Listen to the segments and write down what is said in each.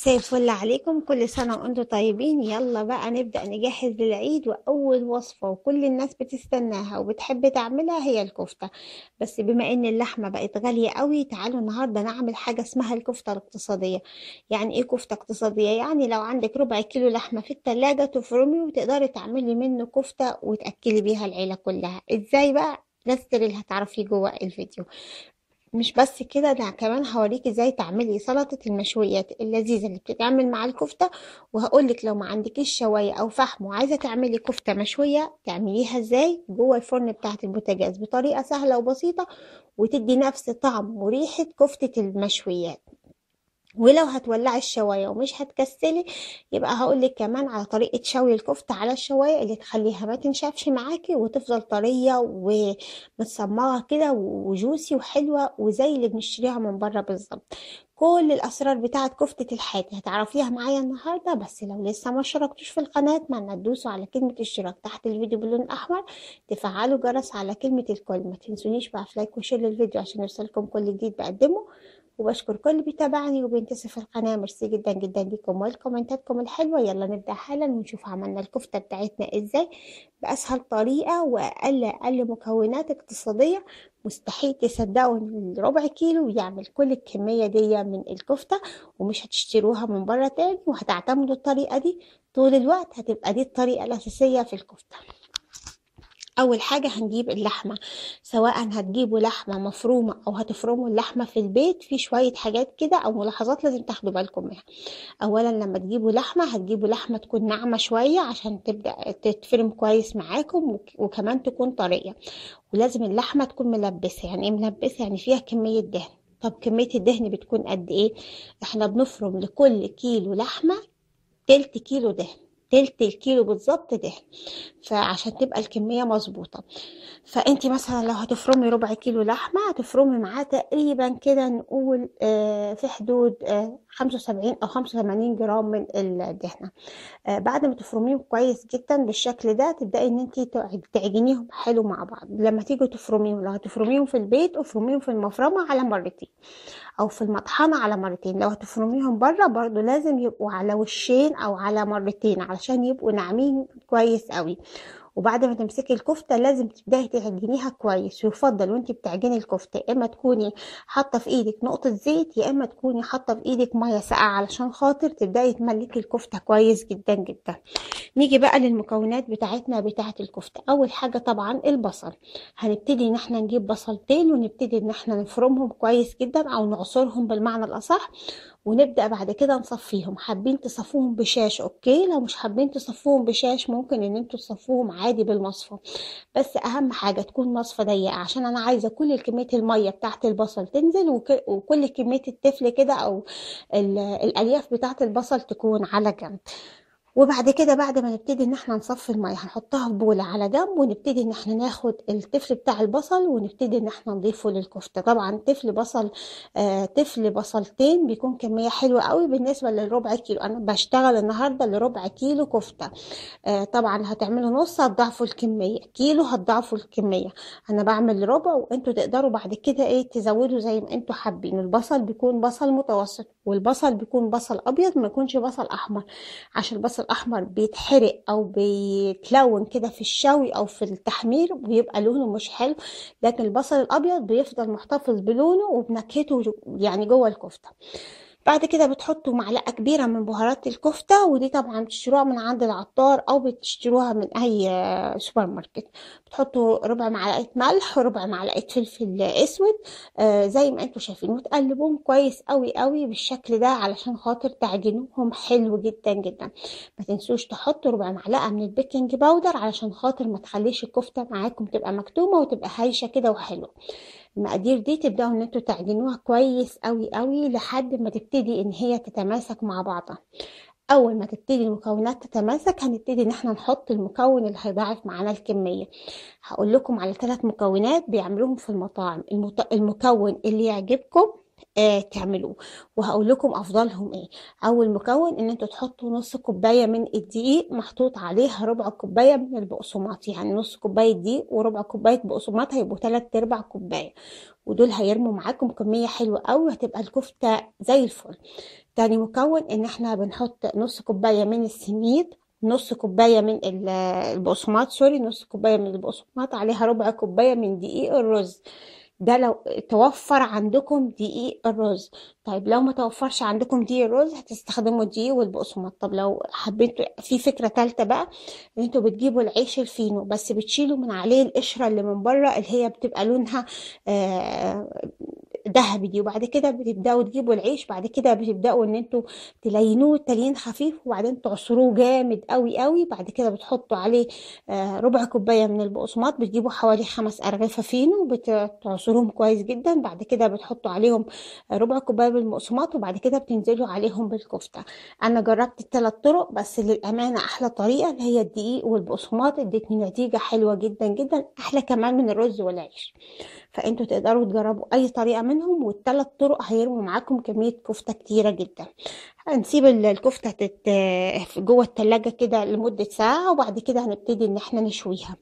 مساء الفل عليكم كل سنة وانتم طيبين يلا بقى نبدأ نجهز للعيد وأول وصفة وكل الناس بتستناها وبتحب تعملها هي الكفتة بس بما ان اللحمة بقت غالية قوي تعالوا النهاردة نعمل حاجة اسمها الكفتة الاقتصادية يعني ايه كفتة اقتصادية يعني لو عندك ربع كيلو لحمة في التلاجة تفرمي وتقدري تعملي منه كفتة وتأكلي بيها العيلة كلها ازاي بقى نستر اللي هتعرفيه جوه الفيديو مش بس كده أنا كمان هوريكِ إزاي تعملي سلطة المشويات اللذيذة اللي بتتعمل مع الكفتة، وهقولك لِك لو معندكيش شواية أو فحم وعايزة تعملي كفتة مشوية تعمليها إزاي جوه الفرن بتاع البوتاجاز بطريقة سهلة وبسيطة وتدي نفس طعم وريحة كفتة المشويات. ولو هتولعي الشوايه ومش هتكسلي يبقى هقولك كمان على طريقه شوي الكفته على الشوايه اللي تخليها ما تنشفش معاكي وتفضل طريه ومتسمره كده وجوسي وحلوه وزي اللي بنشتريها من بره بالظبط كل الاسرار بتاعه كفته الحاتي هتعرفيها معايا النهارده بس لو لسه ما اشتركتوش في القناه ما تدوسوا على كلمه اشتراك تحت الفيديو باللون الاحمر تفعلوا جرس على كلمه الكل ما تنسونيش بقى في لايك وشير للفيديو عشان يوصلكم كل جديد بقدمه وبشكر كل اللي بيتابعني وبينتسي في القناة ميرسي جدا جدا ليكم والكومنتاتكم الحلوة يلا نبدأ حالا ونشوف عملنا الكفتة بتاعتنا ازاي بأسهل طريقة وأقل أقل مكونات اقتصادية مستحيل تصدقوا ان ربع كيلو يعمل كل الكمية دي من الكفتة ومش هتشتروها من بره تاني وهتعتمدوا الطريقة دي طول الوقت هتبقى دي الطريقة الأساسية في الكفتة اول حاجه هنجيب اللحمه سواء هتجيبوا لحمه مفرومه او هتفرموا اللحمه في البيت في شويه حاجات كده او ملاحظات لازم تاخدوا بالكم منها اولا لما تجيبوا لحمه هتجيبوا لحمه تكون ناعمه شويه عشان تبدا تتفرم كويس معاكم وكمان تكون طريه ولازم اللحمه تكون ملبسه يعني ايه ملبسه يعني فيها كميه دهن طب كمية الدهن بتكون قد ايه احنا بنفرم لكل كيلو لحمة تلت كيلو دهن تلت الكيلو بالظبط دهن فعشان تبقى الكمية مظبوطة فانت مثلا لو هتفرمي ربع كيلو لحمة هتفرمي معاه تقريبا كده نقول آه، في حدود آه، خمسة وسبعين او خمسة وثمانين جرام من الدهنة آه، بعد ما تفرميهم كويس جدا بالشكل ده تبدأي ان انت تعجنيهم حلو مع بعض لما تيجوا تفرميهم لو هتفرميهم في البيت افرميهم في المفرمة على مرتين او في المطحنة على مرتين لو هتفرميهم بره برضو لازم يبقوا على وشين او على مرتين علشان يبقوا ناعمين كويس قوي وبعد ما تمسكي الكفته لازم تبداي تعجنيها كويس ويفضل وانت بتعجني الكفته يا اما تكوني حاطه في ايدك نقطه زيت يا اما تكوني حاطه في ايدك ميه ساقعه علشان خاطر تبداي تملكي الكفته كويس جدا جدا نيجي بقى للمكونات بتاعتنا بتاعه الكفته اول حاجه طبعا البصل هنبتدي ان احنا نجيب بصلتين ونبتدي ان احنا نفرمهم كويس جدا او نعصرهم بالمعنى الاصح ونبدا بعد كده نصفيهم حابين تصفوهم بشاش اوكي لو مش حابين تصفوهم بشاش ممكن ان انتوا تصفوهم عادي بالمصفى بس اهم حاجه تكون مصفى ضيقه عشان انا عايزه كل كميه الميه بتاعه البصل تنزل وكل كميه التفل كده او الالياف بتاعه البصل تكون على جنب وبعد كده بعد ما نبتدي ان احنا نصفي الميه هنحطها في بوله على جنب ونبتدي ان احنا ناخد التفل بتاع البصل ونبتدي ان احنا نضيفه للكفته طبعا تفل بصل آه تفل بصلتين بيكون كميه حلوه قوي بالنسبه للربع كيلو انا بشتغل النهارده لربع كيلو كفته آه طبعا هتعملوا نص هتضاعفوا الكميه كيلو هتضاعفوا الكميه انا بعمل ربع وانتوا تقدروا بعد كده ايه تزودوا زي ما انتوا حابين البصل بيكون بصل متوسط والبصل بيكون بصل ابيض ما يكونش بصل احمر عشان البصل الاحمر بيتحرق او بيتلون كده في الشوي او في التحمير ويبقى لونه مش حلو لكن البصل الابيض بيفضل محتفظ بلونه وبنكهته يعني جوه الكفته بعد كده بتحطوا معلقة كبيرة من بهارات الكفتة ودي طبعا بتشتروها من عند العطار او بتشتروها من اي سوبر ماركت بتحطوا ربع معلقة ملح وربع معلقة فلفل اسود آه زي ما انتم شايفين وتقلبوهم كويس قوي قوي بالشكل ده علشان خاطر تعجنوهم حلو جدا جدا ما تنسوش تحطوا ربع معلقة من البيكنج باودر علشان خاطر ما تخليش الكفتة معاكم تبقى مكتومة وتبقى هايشة كده وحلوة المقادير دي تبداوا ان انتوا تعجنوها كويس قوي قوي لحد ما تبتدي ان هي تتماسك مع بعضها اول ما تبتدي المكونات تتماسك هنبتدي ان احنا نحط المكون اللي هيضاعف معانا الكميه هقول لكم على ثلاث مكونات بيعملوهم في المطاعم المط... المكون اللي يعجبكم آه تعملوه وهقول لكم افضلهم ايه اول مكون ان انتوا تحطوا نص كوبايه من الدقيق محطوط عليها ربع كوبايه من البقسماط يعني نص كوبايه دقيق وربع كوبايه بقسماط هيبقوا ثلاث ارباع كوبايه ودول هيرموا معاكم كميه حلوه قوي هتبقى الكفته زي الفل تاني مكون ان احنا بنحط نص كوبايه من السميد نص كوبايه من البقسماط سوري نص كوبايه من البقسماط عليها ربع كوبايه من دقيق الرز ده لو توفر عندكم دقيق الرز طيب لو ما توفرش عندكم دقيق الرز هتستخدموا الدقيق والبقسماط طب لو حبيتوا في فكره ثالثه بقى ان انتوا بتجيبوا العيش الفينو بس بتشيلوا من عليه القشره اللي من بره اللي هي بتبقى لونها آه ذهبي وبعد كده بتبداوا تجيبوا العيش بعد كده بتبداوا ان انتوا تلينوه تليين خفيف وبعدين تعصروه جامد قوي قوي بعد كده بتحطوا عليه آه، ربع كوبايه من البقسماط بتجيبوا حوالي خمس ارغفه فينو وبتعصروهم كويس جدا بعد كده بتحطوا عليهم ربع كوبايه من البقسماط وبعد كده بتنزلوا عليهم بالكفته انا جربت الثلاث طرق بس للامانه احلى طريقه اللي هي الدقيق والبقسماط ادتني نتيجه حلوه جدا جدا احلى كمان من الرز والعيش فانتوا تقدروا تجربوا اي طريقه منهم والثلاث طرق هيرموا معاكم كميه كفته كتيره جدا هنسيب الكفتة تت... جوه التلاجة كده لمدة ساعة وبعد كده هنبتدي ان احنا نشويها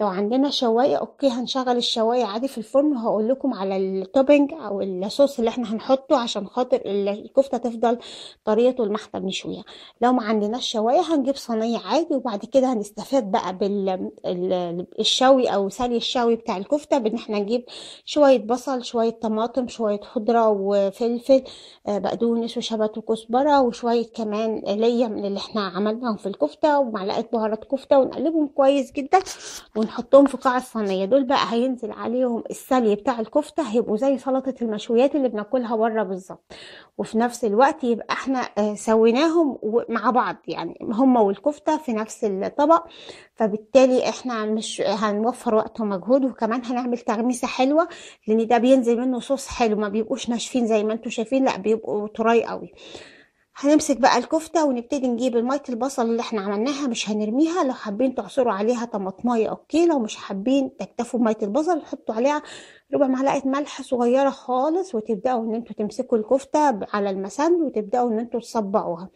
لو عندنا شواية اوكي هنشغل الشواية عادي في الفرن وهقول لكم على التوبنج او الصوص اللي احنا هنحطه عشان خاطر الكفتة تفضل طرية طول ما احنا بنشويها لو ما عندنا شواية هنجيب صينية عادي وبعد كده هنستفاد بقى بالشوي او سلي الشوي بتاع الكفتة بان احنا نجيب شوية بصل شوية طماطم شوية خضرة وفلفل آه، بقدونس وشبت وكزبرة بهاره وشوية كمان ليا من اللي احنا عملناهم في الكفتة ومعلقة بهارات كفتة ونقلبهم كويس جدا ونحطهم في قاع الصينية دول بقى هينزل عليهم السلي بتاع الكفتة هيبقوا زي سلطة المشويات اللي بناكلها بره بالظبط وفي نفس الوقت يبقى احنا آه، سويناهم مع بعض يعني هما والكفتة في نفس الطبق فبالتالي احنا مش هنوفر وقت ومجهود وكمان هنعمل تغميسة حلوة لان ده بينزل منه صوص حلو ما بيبقوش ناشفين زي ما انتم شايفين لا بيبقوا طراي قوي هنمسك بقى الكفتة ونبتدي نجيب ميه البصل اللي احنا عملناها مش هنرميها لو حابين تعصروا عليها طماطماية اوكي لو مش حابين تكتفوا بمية البصل حطوا عليها ربع معلقه ملح صغيره خالص وتبداوا ان انتوا تمسكوا الكفته على المسن وتبداوا ان انتوا تصبعوها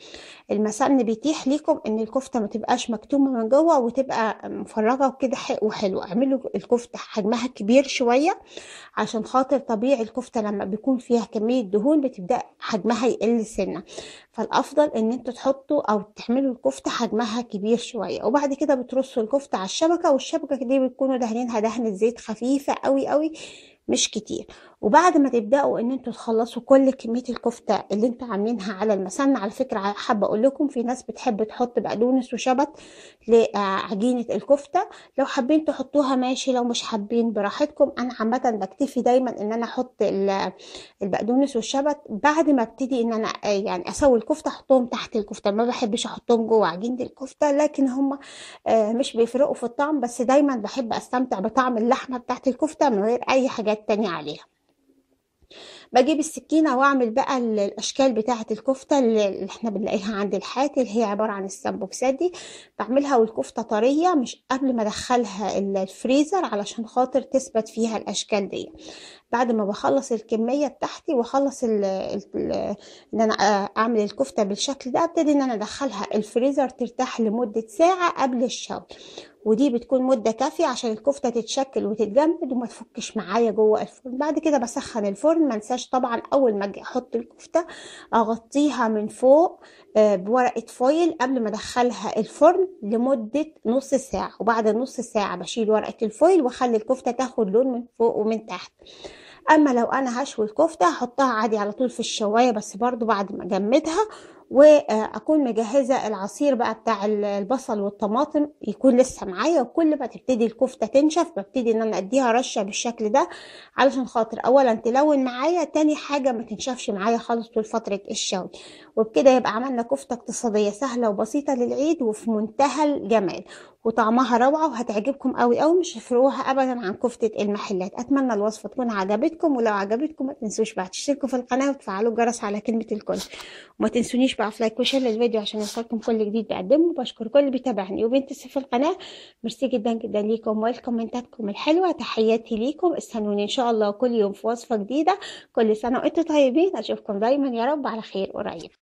المسن بيتيح ليكم ان الكفته ما تبقاش مكتومه من جوه وتبقى مفرغه وكده وحلوه اعملوا الكفته حجمها كبير شويه عشان خاطر طبيعي الكفته لما بيكون فيها كميه دهون بتبدا حجمها يقل سنه فالافضل ان انتوا تحطوا او تعملوا الكفته حجمها كبير شويه وبعد كده بترصوا الكفته على الشبكه والشبكه دي بتكونوا دهنينها دهنه زيت خفيفه قوي قوي مش كتير وبعد ما تبداوا ان انتوا تخلصوا كل كميه الكفته اللي انتوا عاملينها على المسن على فكره حابه اقول لكم في ناس بتحب تحط بقدونس وشبت لعجينه آه، الكفته لو حابين تحطوها ماشي لو مش حابين براحتكم انا عامه بكتفي دايما ان انا احط البقدونس والشبت بعد ما ابتدي ان انا آه، يعني اسوي الكفته احطهم تحت الكفته ما بحبش احطهم جوه عجينه الكفته لكن هم آه، مش بيفرقوا في الطعم بس دايما بحب استمتع بطعم اللحمه بتاعت الكفته من غير اي حاجات تانية عليها بجيب السكينة واعمل بقى الاشكال بتاعة الكفتة اللي احنا بنلاقيها عند الحات اللي هي عبارة عن السمبوكسات دي بعملها والكفتة طرية مش قبل ما ادخلها الفريزر علشان خاطر تثبت فيها الاشكال دي بعد ما بخلص الكميه بتاعتي واخلص ان انا اعمل الكفته بالشكل ده ابتدي ان انا ادخلها الفريزر ترتاح لمده ساعه قبل الشوي ودي بتكون مده كافيه عشان الكفته تتشكل وتتجمد وما تفكش معايا جوه الفرن بعد كده بسخن الفرن ما انساش طبعا اول ما اجي احط الكفته اغطيها من فوق آه، بورقه فويل قبل ما ادخلها الفرن لمده نص ساعه وبعد نص ساعه بشيل ورقه الفويل واخلي الكفته تاخد لون من فوق ومن تحت اما لو انا هشوي الكفته هحطها عادي على طول في الشوايه بس برضو بعد ما اجمدها واكون مجهزه العصير بقى بتاع البصل والطماطم يكون لسه معايا وكل ما تبتدي الكفته تنشف ببتدي ان انا اديها رشه بالشكل ده علشان خاطر اولا تلون معايا تاني حاجه ما تنشفش معايا خالص طول فتره الشوي وبكده يبقى عملنا كفته اقتصاديه سهله وبسيطه للعيد وفي منتهى الجمال وطعمها روعه وهتعجبكم قوي قوي مش هتفرقوها ابدا عن كفته المحلات اتمنى الوصفه تكون عجبتكم ولو عجبتكم ما تنسوش بقى تشتركوا في القناه وتفعلوا الجرس على كلمه الكل وما تنسونيش في لايك وشير للفيديو عشان يوصلكم كل جديد بقدمه وبشكر كل اللي بيتابعني وبينتسي في القناة ميرسي جدا جدا ليكم والكومنتاتكم الحلوة تحياتي ليكم استنوني إن شاء الله كل يوم في وصفة جديدة كل سنة وأنتم طيبين أشوفكم دايما يا رب على خير قريب